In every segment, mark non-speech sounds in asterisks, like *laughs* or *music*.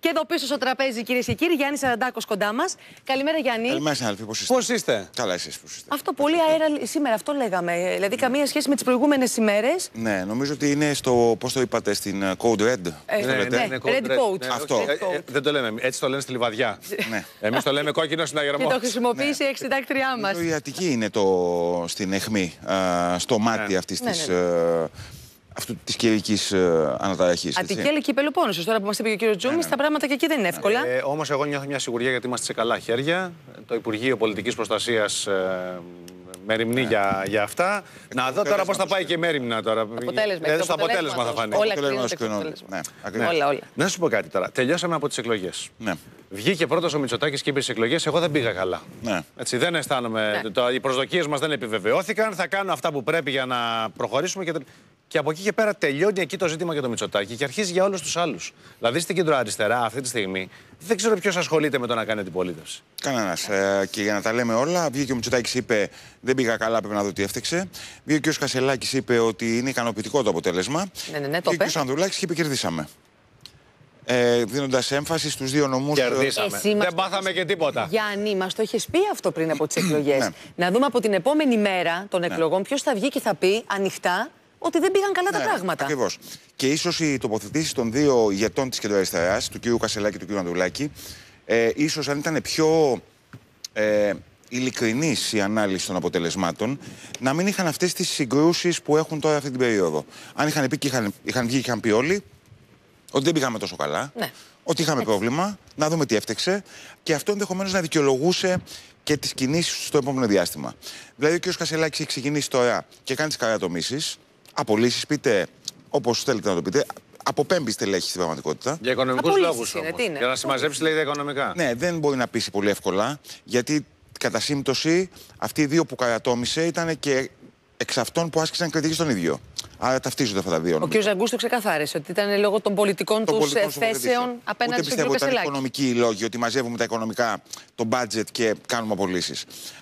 Και εδώ πίσω στο τραπέζι, κυρίες και κύριοι, Γιάννη Σαραντάκος κοντά μας. Καλημέρα, Γιάννη. Καλημέρα, συνάδελφοι. Πώς είστε. Πώς είστε. Καλά, εσείς πώς είστε. Αυτό πολύ αέρα σήμερα, αυτό λέγαμε. Δηλαδή, καμία σχέση με τις προηγούμενες ημέρες. Ναι, νομίζω ότι είναι στο. Πώς το είπατε, στην ε, Code Red. Ε, ναι, ναι, ναι, Red ναι, Coat. Ναι, αυτό. Ε, δεν το λέμε. Έτσι το λένε στη λιβαδιά. Ναι. Εμείς το λέμε κόκκινο συναγερμό. Και το χρησιμοποιήσει η εξιντάκτριά μας. Η Αττική είναι στην αιχμή, ε, στο μάτι αυτή τη αυτού της καιρικής ε, αναταραχής. και Πελοπόννησος. Τώρα που μας είπε και ο κύριος Τζούμι, ναι, ναι. τα ναι. πράγματα και εκεί δεν είναι εύκολα. Ε, Όμως, εγώ νιώθω μια σιγουριά γιατί είμαστε σε καλά χέρια. Το Υπουργείο Πολιτικής Προστασίας ε, ρημνη ναι. για, για αυτά. να δω τώρα πώς θα πάει και η μέρημνα τώρα. Αποτέλεσμα. Δεν στο αποτέλεσμα θα φανεί. Όλα, ναι. όλα, όλα. Να σου πω κάτι τώρα. Τελειώσαμε από τις εκλογές. Ναι. Βγήκε πρώτος ο Μητσοτάκης και είπε στις εκλογές: Εγώ δεν πήγα καλά. Ναι. Έτσι, δεν αισθάνομαι. Ναι. Το, οι προσδοκίες μας δεν επιβεβαιώθηκαν. Θα κάνω αυτά που πρέπει για να προχωρήσουμε. Και... Και από εκεί και πέρα τελειώνει εκεί το ζήτημα για το Μητσοτάκι και αρχίζει για όλους τους άλλους. Δηλαδή στην κεντροαριστερά, αυτή τη στιγμή, δεν ξέρω ποιος ασχολείται με το να κάνει αντιπολίτευση. Κανένας. Ε, και για να τα λέμε όλα, βγήκε ο Μητσοτάκης, είπε Δεν πήγα καλά, πρέπει να δω τι έφτιαξε. Βγήκε ο Κασελάκη, είπε ότι είναι ικανοποιητικό το αποτέλεσμα. Ναι, ναι, ναι, το βγήκε ο Σανδουλάκη και είπε Κερδίσαμε ε, δίνοντας έμφαση στους δύο νομούς που ε, Κερδίσαμε. Δεν πάθαμε και τίποτα. Γιάννη, μας το έχεις πει αυτό πριν από τις ναι. εκλογές. Ναι. Να δούμε από την επόμενη μέρα των ναι. εκλογών ποιος θα βγει και θα πει ανοιχτά ότι δεν πήγαν καλά τα ναι, πράγματα. Ακριβώς. Και ίσως οι τοποθετήσεις των δύο ηγετών της κεντροαριστεράς, του κ. Κασελάκη και του κ. Ανδρουλάκη, ε, ίσως αν ήταν πιο ε, ειλικρινής η ανάλυση των αποτελεσμάτων, να μην είχαν αυτές τις συγκρούσεις που έχουν τώρα αυτή την περίοδο. Αν είχαν πει και είχαν, είχαν βγει και είχαν πει όλοι ότι δεν πήγαμε τόσο καλά, ναι. ότι είχαμε πρόβλημα, να δούμε τι έφτεξε και αυτό ενδεχομένως να δικαιολογούσε και τις κινήσεις στο επόμενο διάστημα. Δηλαδή, ο κ. Κασελάκης έχει ξεκινήσει τώρα και κάνει τις καρατομήσεις. Απολύσεις πείτε, όπως θέλετε να το πείτε, αποπέμπεις στελέχη στην πραγματικότητα. Για οικονομικούς λόγου Για να συμμαζέψεις, λέει, τα οικονομικά. Ναι, δεν μπορεί να πείσει πολύ εύκολα, γιατί κατά σύμπτωση αυτοί οι δύο που καρατόμησε ήταν και εξ αυτών που άσκησαν κριτική στον ίδιο. Άρα ταυτίζονται αυτά τα δύο. Ο κ. Ζαγκούστο ξεκαθάρισε ότι ήταν λόγω των πολιτικών του θέσεων απέναντι στον κ. Κασελάκη. οικονομικοί οι λόγοι, ότι μαζεύουμε τα οικονομικά, το μπάτζετ και κάνουμε απολύσεις.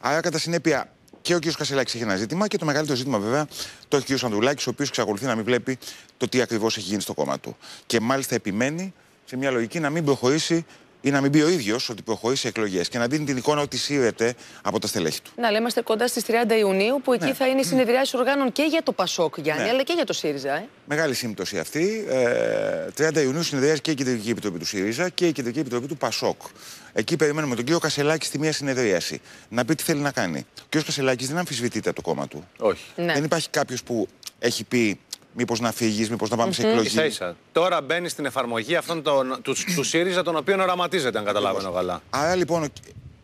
Άρα, κατά συνέπεια, και ο κ. Κασελάκης έχει ένα ζήτημα και το μεγαλύτερο ζήτημα βέβαια το έχει ο κ. ο οποίος εξακολουθεί να μην βλέπει το τι ακριβώς έχει γίνει στο κόμμα του. Και μάλιστα επιμένει σε μια λογική να μην προχωρήσει ή να μην πει ο ίδιος ότι προχωρεί σε εκλογές και να δίνει την εικόνα ότι σύρεται από τα στελέχη του. Να λέμε κοντά στις 30 Ιουνίου, που εκεί ναι. θα είναι οι συνεδριάσει οργάνων και για το Πασόκ, Γιάννη, ναι. αλλά και για το ΣΥΡΙΖΑ. Ε. Μεγάλη σύμπτωση αυτή. 30 ε, Ιουνίου συνεδριάζει και η Κεντρική Επιτροπή του ΣΥΡΙΖΑ και η Κεντρική Επιτροπή του Πασόκ. Εκεί περιμένουμε τον κύριο Κασελάκη στη μία συνεδρίαση να πει τι θέλει να κάνει. Ο κύριος Κασελάκης δεν αμφισβητείται από το κόμμα του. Όχι. Ναι. Δεν υπάρχει κάποιος που έχει πει Μήπως να φύγεις, μήπως να πάμε σε εκλογή. Τώρα μπαίνει στην εφαρμογή αυτών τους, τους ΣΥΡΙΖΑ, τον οποίο οραματίζεται, αν καταλαβαίνω λοιπόν, καλά. Άρα λοιπόν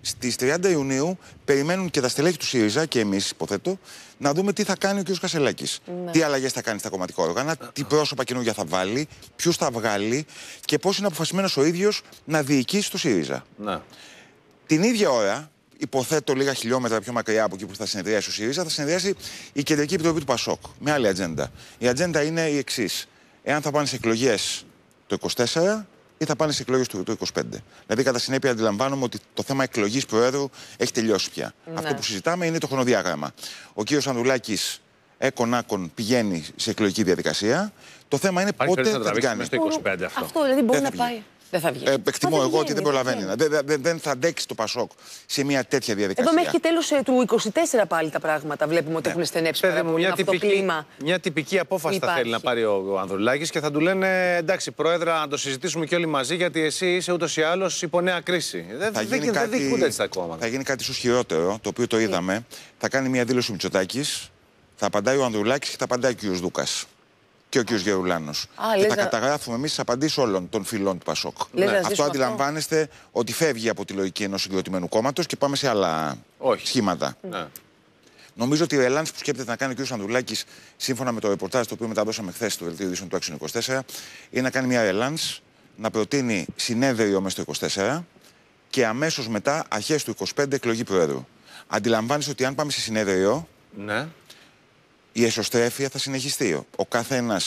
στι 30 Ιουνίου περιμένουν και τα στελέχη του ΣΥΡΙΖΑ και εμείς, υποθέτω, να δούμε τι θα κάνει ο κ. Κασελάκης. Ναι. Τι αλλαγές θα κάνει στα κομματικά όργανα, τι πρόσωπα καινούργια θα βάλει, ποιους θα βγάλει και πώς είναι αποφασισμένος ο ίδιος να διοικήσει το ΣΥΡΙΖΑ. Ναι. Την ίδια ώρα, υποθέτω λίγα χιλιόμετρα πιο μακριά από εκεί που θα συνεδριάσει ο ΣΥΡΙΖΑ, θα συνεδριάσει η Κεντρική Επιτροπή του ΠΑΣΟΚ με άλλη ατζέντα. Η ατζέντα είναι η εξής. Εάν θα πάνε σε εκλογές το 24 ή θα πάνε σε εκλογές του 2025. Δηλαδή, κατά συνέπεια, αντιλαμβάνομαι ότι το θέμα εκλογής Προέδρου έχει τελειώσει πια. Ναι. Αυτό που συζητάμε είναι το χρονοδιάγραμμα. Ο κύριος Ανδουλάκη, εκον έκον-άκον πηγαίνει σε εκλογική διαδικασία. Το θέμα είναι πότε θα την κάνει. αυτό. αυτό δηλαδή μπορεί να πάει. Δεν θα βγει. Ε, εκτιμώ εγώ ότι δεν προλαβαίνει. Δεν, δεν, θα αντέξει το Πασόκ σε μια τέτοια διαδικασία. Εδώ μέχρι και τέλος ε, του 24 πάλι τα πράγματα βλέπουμε ότι ναι. έχουν στενέψει πέρα μου, μια τυπική, κλίμα. Μια τυπική απόφαση θα θέλει να πάρει ο, ο Ανδρουλάκης και θα του λένε εντάξει, Πρόεδρα, να το συζητήσουμε και όλοι μαζί γιατί εσύ είσαι ούτως ή άλλως υπό νέα κρίση. Δεν θα γίνει κάτι, δεν έτσι τα κόμματα. Θα γίνει κάτι ίσω χειρότερο, το οποίο το είδαμε. Ναι. Θα κάνει μια δήλωση Μητσοτάκης, θα απαντάει ο Ανδρουλάκης και θα απαντάει ο κ. Δούκας και ο κ. Γερουλάνο. Και τα καταγράφουμε εμείς τις απαντήσεις όλων των φιλών του Πασόκ. ναι. Αυτό αντιλαμβάνεστε ότι φεύγει από τη λογική ενός συγκροτημένου κόμματος και πάμε σε άλλα σχήματα. Ναι. ναι. Νομίζω ότι η ρελάνση που σκέπτεται να κάνει ο κ. Ανδρουλάκης, σύμφωνα με το ρεπορτάζ το οποίο μεταδώσαμε χθες στο δελτίο ειδήσεων του Action 24, είναι να κάνει μια ελάνη να προτείνει συνέδριο μέσα στο 24 και αμέσως μετά, αρχές του 25, εκλογή Προέδρου. Αντιλαμβάνεσαι ότι αν πάμε σε συνέδριο, ναι η εσωστρέφεια θα συνεχιστεί. Ο καθένας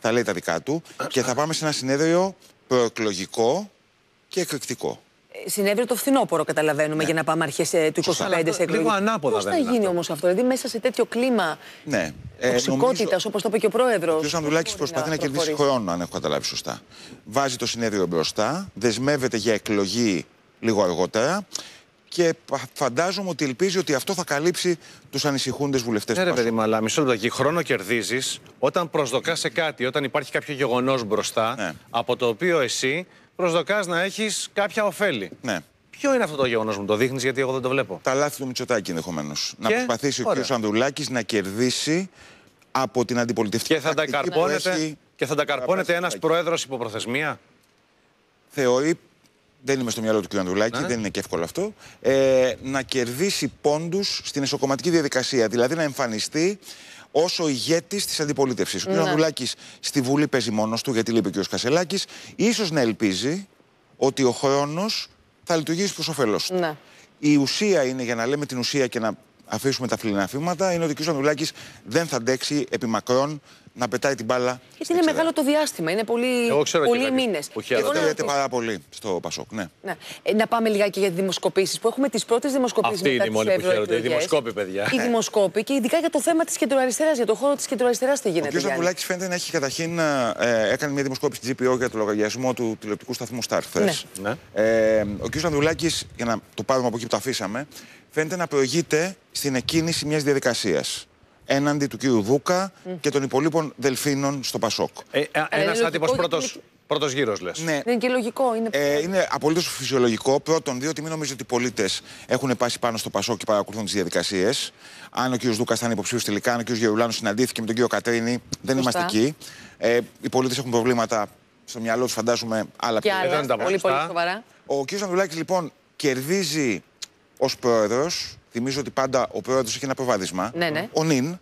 θα λέει τα δικά του και θα πάμε σε ένα συνέδριο προεκλογικό και εκρηκτικό. Ε, συνέδριο το φθινόπωρο, καταλαβαίνουμε, ναι. για να πάμε αρχές ε, του 25 σε εκλογέ. ανάποδα. Πώς θα γίνει όμως αυτό, δηλαδή μέσα σε τέτοιο κλίμα ναι. Ε, τοξικότητας, όπως το είπε και ο πρόεδρος. Ο κ. Ανδουλάκη προσπαθεί να, να κερδίσει χρόνο, αν έχω καταλάβει σωστά. Βάζει το συνέδριο μπροστά, δεσμεύεται για εκλογή λίγο αργότερα και φαντάζομαι ότι ελπίζει ότι αυτό θα καλύψει τους ανησυχούντες βουλευτές. Ναι, ρε παιδί μου, αλλά μισό λεπτό. Χρόνο κερδίζεις όταν προσδοκάς σε κάτι, όταν υπάρχει κάποιο γεγονός μπροστά, ναι. από το οποίο εσύ προσδοκάς να έχεις κάποια ωφέλη. Ναι. Ποιο είναι αυτό το γεγονός μου, το δείχνεις, γιατί εγώ δεν το βλέπω. Τα λάθη του Μητσοτάκη ενδεχομένως. Να προσπαθήσει ο κ. Ανδρουλάκη να κερδίσει από την αντιπολιτευτική και θα Και θα τα καρπώνεται ένα πρόεδρο υποπροθεσμία. Θεωρεί δεν είμαι στο μυαλό του κ. Ανδρουλάκη, ναι. δεν είναι και εύκολο αυτό. Ε, να κερδίσει πόντους στην εσωκομματική διαδικασία. Δηλαδή να εμφανιστεί όσο ηγέτης της αντιπολίτευσης. Ο κ. Ναι. Ανδρουλάκης στη Βουλή παίζει μόνος του, γιατί λείπει ο κ. Κασελάκης. ίσως να ελπίζει ότι ο χρόνος θα λειτουργήσει προς όφελός του. Ναι. Η ουσία είναι για να λέμε την ουσία και να αφήσουμε τα φιλεναφήματα είναι ότι ο κ. Ανδρουλάκης δεν θα αντέξει επί μακρόν να πετάει την μπάλα. Γιατί είναι μεγάλο το διάστημα. Είναι πολύ, πολλοί μήνε. Εκτελείται πάρα πολύ στο Πασόκ. Ναι. Να. Ε, να πάμε λιγάκι για τι δημοσκοπήσεις που έχουμε τις πρώτες δημοσκοπήσεις. Αυτή είναι η μόνη που χαίρονται. Οι δημοσκόποι, παιδιά. Οι δημοσκόποι και ειδικά για το θέμα της κεντροαριστεράς, για το χώρο της κεντροαριστεράς τι γίνεται. Ο κ. Ανδρουλάκης φαίνεται να έχει καταρχήν ε, έκανε μια δημοσκόπηση της GPO για το λογαριασμό του τηλεοπτικού σταθμού Star χθε. Ναι. Ναι. Ε, ο κ. Ανδρουλάκης, για να το πάρουμε από εκεί που το αφήσαμε, φαίνεται να προηγείται στην εκκίνηση μιας διαδικασίας έναντι του κύριου Δούκα mm. και των υπολείπων δελφίνων στο Πασόκ. Ε, ε, ε Ένας άτυπο πρώτο. Πρώτος γύρος, λες. Ναι. Είναι και λογικό. Είναι, ε, είναι απολύτως φυσιολογικό. Πρώτον, διότι μην νομίζετε ότι οι πολίτες έχουν πάσει πάνω στο Πασό και παρακολουθούν τις διαδικασίες. Αν ο κ. Δούκας ήταν υποψήφιος τελικά, αν ο κ. Γερουλάνου συναντήθηκε με τον κ. Κατρίνη, δεν Φωστά. είμαστε εκεί. Ε, οι πολίτες έχουν προβλήματα στο μυαλό τους, φαντάζομαι, άλλα δεν είναι τα πολύ, πολύ σοβαρά. Ο κ. Ανδρουλάκης, λοιπόν, κερδίζει ως πρόεδρος, θυμίζω ότι πάντα ο πρόεδρος έχει ένα προβάδισμα. Ναι, ναι. Ο νυν.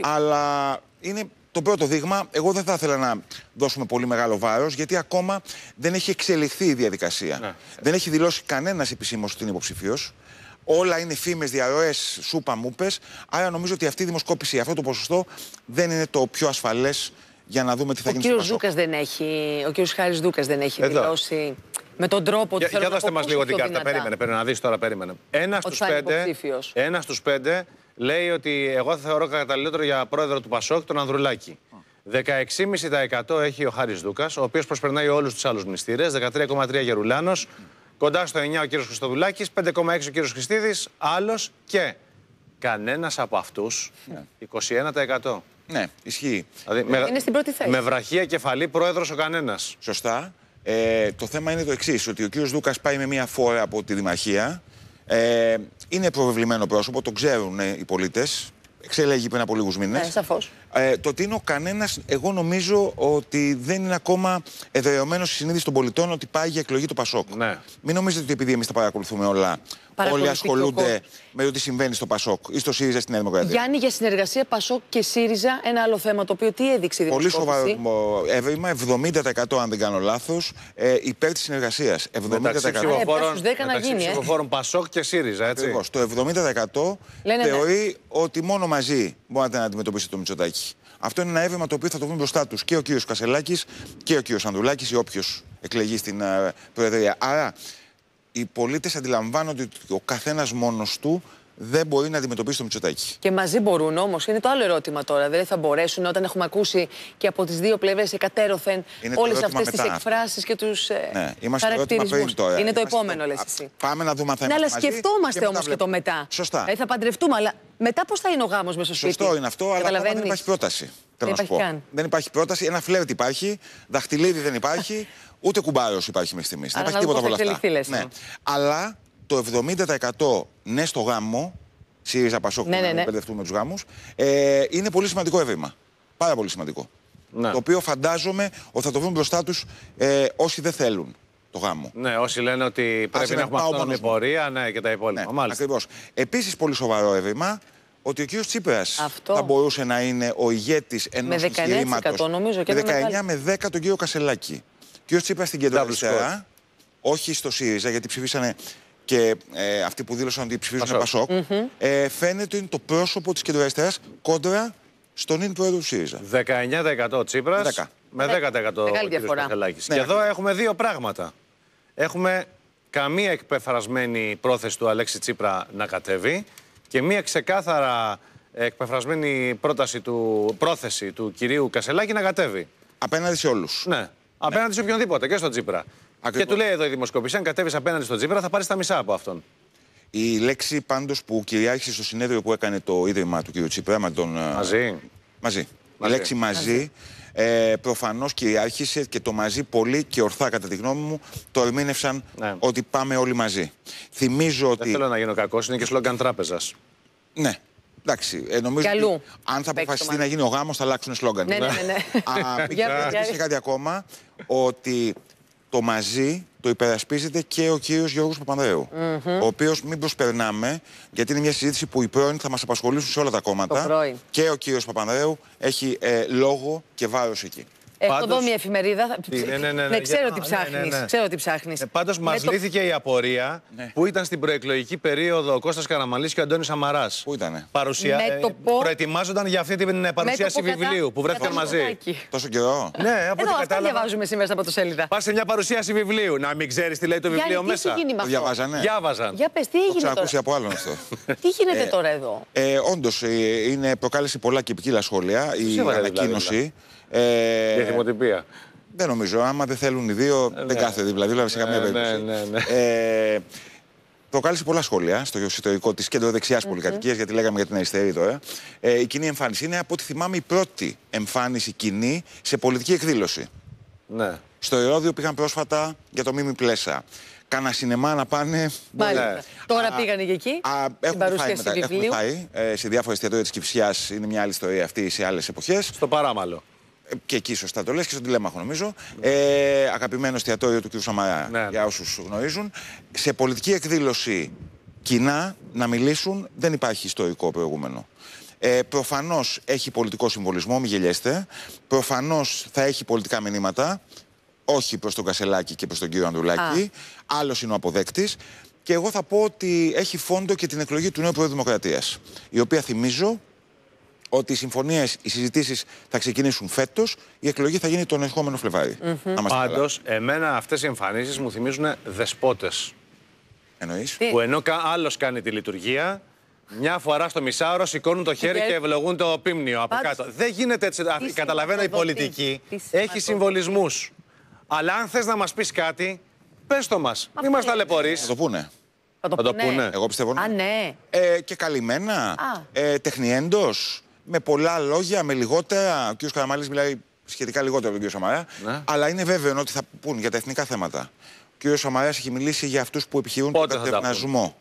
Αλλά είναι το πρώτο δείγμα. Εγώ δεν θα ήθελα να δώσουμε πολύ μεγάλο βάρος, γιατί ακόμα δεν έχει εξελιχθεί η διαδικασία. Ναι. Δεν έχει δηλώσει κανένας επισήμως ότι είναι υποψηφίος. Όλα είναι φήμες, διαρροές, σούπα, μούπες. Άρα νομίζω ότι αυτή η δημοσκόπηση, αυτό το ποσοστό δεν είναι το πιο ασφαλές για να δούμε τι θα ο γίνει. Ο κύριος Χάρης Δούκας δεν έχει δηλώσει με τον τρόπο του. Για, δώστε μα λίγο την κάρτα. Δυνατά. Περίμενε, περίμενε, να δεις τώρα, περίμενε. Ένα στου πέντε, ένα στους πέντε λέει ότι εγώ θα θεωρώ καταλληλότερο για πρόεδρο του Πασόκ τον Ανδρουλάκη. 16,5% έχει ο Χάρης Δούκας, ο οποίος προσπερνάει όλους τους άλλους μνηστήρες. 13,3% Γερουλάνος. Κοντά στο 9 ο κύριος Χριστοδουλάκης. 5,6% ο κύριος Χριστίδης. Άλλος και κανένας από αυτούς 21%. Ναι. ναι, ισχύει. Δηλαδή, με, Είναι στην πρώτη θέση. Με βραχία κεφαλή πρόεδρος ο κανένας. Σωστά. Ε, το θέμα είναι το εξής, ότι ο κύριος Δούκας πάει με μια φόρα από τη Δημαρχία. Ε, είναι προβεβλημένο πρόσωπο, το ξέρουν ε, οι πολίτες. Εξελέγει πριν από λίγους μήνες. Ναι, ε, το ότι είναι ο κανένας, εγώ νομίζω ότι δεν είναι ακόμα εδρεωμένος στη συνείδηση των πολιτών ότι πάει για εκλογή του Πασόκ. Ναι. Μην νομίζετε ότι επειδή εμείς τα παρακολουθούμε όλα, όλοι ασχολούνται με το τι συμβαίνει στο Πασόκ ή στο ΣΥΡΙΖΑ στην Δημοκρατία. Γιάννη, για συνεργασία Πασόκ και ΣΥΡΙΖΑ, ένα άλλο θέμα το οποίο τι έδειξε η Πολύ σοβαρό ε, έβριμα, 70% αν δεν κάνω λάθος, ε, υπέρ της συνεργασίας. 70%. Μεταξύ ψηφοφόρων, ε, μεταξύ ε. Πασόκ και ΣΥΡΙΖΑ, έτσι. Ακριβώς, το 70% ναι. θεωρεί ότι μόνο μαζί μπορείτε να αντιμετωπίσετε το Μητσοτάκι. Αυτό είναι ένα έβριμα το οποίο θα το βρουν μπροστά τους και ο κύριος Κασελάκης και ο κύριος Ανδουλάκη ή όποιος εκλεγεί στην ε, Προεδρία. Άρα οι πολίτες αντιλαμβάνονται ότι ο καθένας μόνος του δεν μπορεί να αντιμετωπίσει το Μητσοτάκη. Και μαζί μπορούν όμως, είναι το άλλο ερώτημα τώρα. Δεν δηλαδή θα μπορέσουν όταν έχουμε ακούσει και από τις δύο πλευρές εκατέρωθεν όλε αυτές τις εκφράσεις και τους ναι. Είναι το επόμενο, λες εσύ. Πάμε να δούμε αν θα ναι, Ναι, αλλά σκεφτόμαστε όμως και το μετά. Σωστά. Ε, θα παντρευτούμε, αλλά μετά πώς θα είναι ο γάμος μέσα στο σπίτι. Σωστό είναι αυτό, αλλά δεν υπάρχει πρόταση. Δεν υπάρχει, καν. δεν υπάρχει πρόταση. Ένα φλερτ υπάρχει. Δαχτυλίδι δεν υπάρχει. *laughs* Ούτε κουμπάρος υπάρχει μέχρι στιγμής. Δεν υπάρχει τίποτα από ναι. ναι. Αλλά το 70% ναι στο γάμο, ΣΥΡΙΖΑ Πασόκ, ναι, ναι, ναι, ναι. να τους γάμους, ε, είναι πολύ σημαντικό έβημα. Πάρα πολύ σημαντικό. Ναι. Το οποίο φαντάζομαι ότι θα το βρουν μπροστά τους ε, όσοι δεν θέλουν το γάμο. Ναι, όσοι λένε ότι πρέπει να έχουμε την πορεία ναι, και τα υπόλοιπα. Ναι, Ακριβώς. Επίσης πολύ σοβαρό έβημα ότι ο κύριο Τσίπρα θα μπορούσε να είναι ο ηγέτης ενός εγχειρήματο. νομίζω και με 19 με 10 τον κύριο Κασελάκη. Ο κ. Τσίπρας στην όχι στο ΣΥΡΙΖΑ, γιατί ψηφίσανε και ε, αυτοί που δήλωσαν ότι ψηφίζουν Πασόκ, Πασόκ ε, φαίνεται είναι το πρόσωπο της κεντροαριστερά κόντρα στον ίν πρόεδρο του ΣΥΡΙΖΑ. 19% Τσίπρα. Με 10% ο διαφορά. Ναι. και εδώ έχουμε δύο πράγματα. Έχουμε καμία εκπεφρασμένη πρόθεση του Αλέξη Τσίπρα να κατέβει και μία ξεκάθαρα εκπεφρασμένη πρόταση του, πρόθεση του κυρίου Κασελάκη να κατέβει. Απέναντι σε όλους. Ναι. ναι. Απέναντι σε οποιονδήποτε και στον Τσίπρα. Ακριβώς. Και του λέει εδώ η δημοσκόπηση: Αν κατέβεις απέναντι στον Τζίπρα, θα πάρεις τα μισά από αυτόν. Η λέξη πάντως που κυριάρχησε στο συνέδριο που έκανε το ίδρυμα του κ. Τσίπρα με τον. Μαζί. Ε, μαζί. Η λέξη μαζί, Ε, προφανώς κυριάρχησε και το μαζί πολύ και ορθά, κατά τη γνώμη μου, το ερμήνευσαν ναι. ότι πάμε όλοι μαζί. Θυμίζω Δεν ότι. Δεν θέλω να γίνω κακός, είναι και σλόγγαν τράπεζας. Ναι. Εντάξει, ε, νομίζω ότι αν θα αποφασιστεί να γίνει ο γάμος, θα αλλάξουν σλόγγαν. Ναι, ναι, ναι. ναι. Α, *laughs* κάτι ακόμα, ότι το μαζί το υπερασπίζεται και ο κύριος Γιώργος Ο οποίος μην προσπερνάμε, γιατί είναι μια συζήτηση που οι πρώην θα μας απασχολήσουν σε όλα τα κόμματα. Και ο κύριος Παπανδρέου έχει ε, λόγο και βάρος εκεί. Έχω ε, Πάντως... εφημερίδα. Ναι, ναι, ναι, ναι, ναι, ξέρω τι ναι, ψάχνεις. Ναι, ξέρω τι ψάχνεις. Ε, Πάντως μα λύθηκε η απορία που ήταν στην προεκλογική περίοδο ο Κώστας Καραμαλής και ο Αντώνης Αμαράς. Πού ήτανε. Παρουσία... Μέτωπο... Ε, προετοιμάζονταν για αυτή την παρουσίαση βιβλίου που ήταν. παρουσια προετοιμαζονταν μαζί. Τόσο καιρό. Ναι, από Εδώ αυτά διαβάζουμε σήμερα το σελίδα. Πά σε μια παρουσίαση βιβλίου. Να μην ξέρεις τι λέει το βιβλίο μέσα. Το διαβάζανε. Διάβαζαν. Για πες, τι έγινε. Το από άλλον αυτό. Τι γίνεται τώρα εδώ. Όντω προκάλεσε πολλά και ποικίλα σχόλια η ανακοίνωση. Ε, ε, δεν νομίζω. Άμα δεν θέλουν οι δύο, ε, δεν ναι. κάθεται δίπλα. δηλαδή σε ε, καμία ναι, περίπτωση. Ναι, ναι, ναι. Προκάλεσε πολλά σχόλια στο ιστορικό της κεντροδεξιάς πολυκατοικίας, γιατί λέγαμε για την αριστερή τώρα. Ε, η κοινή εμφάνιση είναι, από ό,τι θυμάμαι, η πρώτη εμφάνιση κοινή σε πολιτική εκδήλωση. Ναι. Στο Ηρόδιο πήγαν πρόσφατα για το Μίμη Πλέσα. Κάνα σινεμά να πάνε. Μάλιστα. Ναι. Τώρα α, πήγανε και εκεί. Α, έχουμε φάει, μετά, Έχουν φάει ε, σε διάφορα εστιατόρια τη Κυψιά. Είναι μια άλλη ιστορία αυτή σε άλλες εποχές. Στο παράμαλο και εκεί σωστά το λες και στον τηλέμαχο νομίζω. Ε, αγαπημένο εστιατόριο του κ. Σαμαρά, ναι, ναι. για όσους γνωρίζουν. Σε πολιτική εκδήλωση κοινά να μιλήσουν δεν υπάρχει ιστορικό προηγούμενο. Ε, Προφανώς έχει πολιτικό συμβολισμό, μην γελιέστε. Προφανώς θα έχει πολιτικά μηνύματα. Όχι προς τον Κασελάκη και προς τον κύριο Ανδρουλάκη. Άλλος είναι ο αποδέκτης. Και εγώ θα πω ότι έχει φόντο και την εκλογή του νέου Πρόεδρου Δημοκρατίας. Η οποία θυμίζω ότι οι συμφωνίες, οι συζητήσεις θα ξεκινήσουν φέτος. Η εκλογή θα γίνει τον ερχόμενο Φλεβάρι. Mm-hmm. Πάντως, εμένα αυτές οι εμφανίσεις μου θυμίζουν δεσπότες. Εννοείς. Που ενώ άλλος κάνει τη λειτουργία, μια φορά στο μισάωρο σηκώνουν το χέρι και ευλογούν το πίμνιο από κάτω. Δεν γίνεται έτσι. Καταλαβαίνω, η πολιτική έχει συμβολισμούς. Αλλά αν θες να μας πεις κάτι, πες το μας. Μην μα ταλαιπωρείς. Θα το πούνε. Θα το, πούνε. Εγώ πιστεύω. Ναι. Α, ναι. Ε, και καλυμμένα. Ε, με πολλά λόγια, με λιγότερα. Ο κ. Καραμαλή μιλάει σχετικά λιγότερο από τον κ. Σαμαρά. Ναι. Αλλά είναι βέβαιο ότι θα πούν για τα εθνικά θέματα. Ο κ. Σαμαράς έχει μιλήσει για αυτούς που επιχειρούν τον κατευνασμό.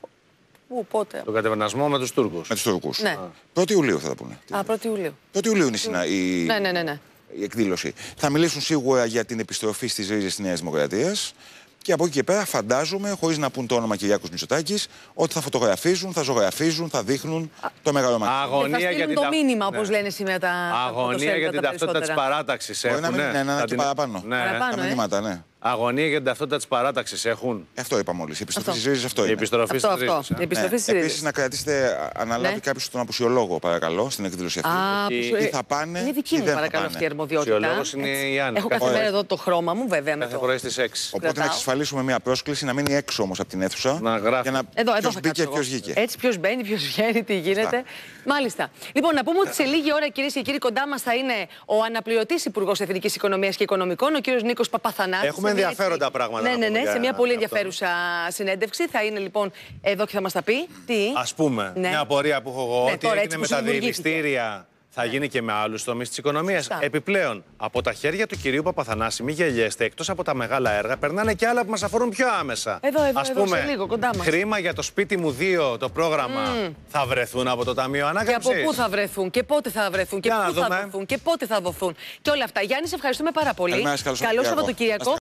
Πού, πότε. Τον κατευνασμό με τους Τούρκους. Με τους Τούρκους. Ναι. 1 Ιουλίου θα τα πούνε. Α, 1η Ιουλίου. 1η Ιουλίου είναι η... Ναι, ναι, η εκδήλωση. Θα μιλήσουν σίγουρα για την επιστροφή στις ρίζες της Νέας Δημοκρατίας. Και από εκεί και πέρα φαντάζομαι, χωρίς να πούν το όνομα Κυριάκος Μητσοτάκης, ότι θα φωτογραφίζουν, θα ζωγραφίζουν, θα δείχνουν το μεγάλο μάτι. Αγωνία θα για την το μήνυμα, όπως ναι. λένε σήμερα τα Αγωνία για την ταυτότητα της παράταξης. Μπορεί να μην είναι ένα και παραπάνω. Ναι. ναι. Ε. τα μηνύματα, ναι. Αγωνία για την ταυτότητα της παράταξης έχουν. Αυτό είπα μόλις. Η επιστροφή τη ρίζα αυτό είναι. Η επιστροφή ναι. Επίσης, να κρατήσετε, αναλάβει ναι. κάποιος τον απουσιολόγο, παρακαλώ, στην εκδήλωση αυτή. Α, τι θα πάνε. Είναι δική μου, παρακαλώ, αυτή η αρμοδιότητα. Ο είναι η Άννα. Έχω κάθε μέρα εδώ το χρώμα μου, βέβαια. Κάθε πρωί στι 6. Οπότε να εξασφαλίσουμε μια πρόσκληση να μείνει έξω όμως από την αίθουσα. Να γράφει. Ποιο μπήκε, ποιος βγήκε. Έτσι, ποιος μπαίνει, ποιος βγαίνει, τι γίνεται. Μάλιστα. Λοιπόν, να πούμε ότι σε λίγη ώρα, κυρίες και κύριοι, κοντά μας θα είναι ο αναπληρωτής Υπουργός Εθνικής Οικονομίας και Οικονομικών, ο κύριος Νίκος Παπαθανάτη έχουμε δηλαδή, ενδιαφέροντα πράγματα. Ναι, ναι, ναι, σε μια πολύ ενδιαφέρουσα συνέντευξη. Θα είναι λοιπόν εδώ και θα μας τα πει. Τι. Ας πούμε, ναι. μια απορία που έχω εγώ ναι, ότι έγινε με τα διελιστήρια. Θα ναι. γίνει και με άλλους τομείς της οικονομίας. Επιπλέον, από τα χέρια του κυρίου Παπαθανάση, μην γελιέστε, εκτός από τα μεγάλα έργα, περνάνε και άλλα που μας αφορούν πιο άμεσα. Εδώ, εδώ, Ας εδώ πούμε, σε λίγο, κοντά μας. Χρήμα για το σπίτι μου 2, το πρόγραμμα, mm. θα βρεθούν από το Ταμείο Ανάκαμψη. Και από πού θα βρεθούν, και πότε θα βρεθούν, και πού θα δοθούν, και πότε θα δοθούν. Και όλα αυτά. Γιάννη, σε ευχαριστούμε πάρα πολύ. Καλό Σαββατοκύριακο.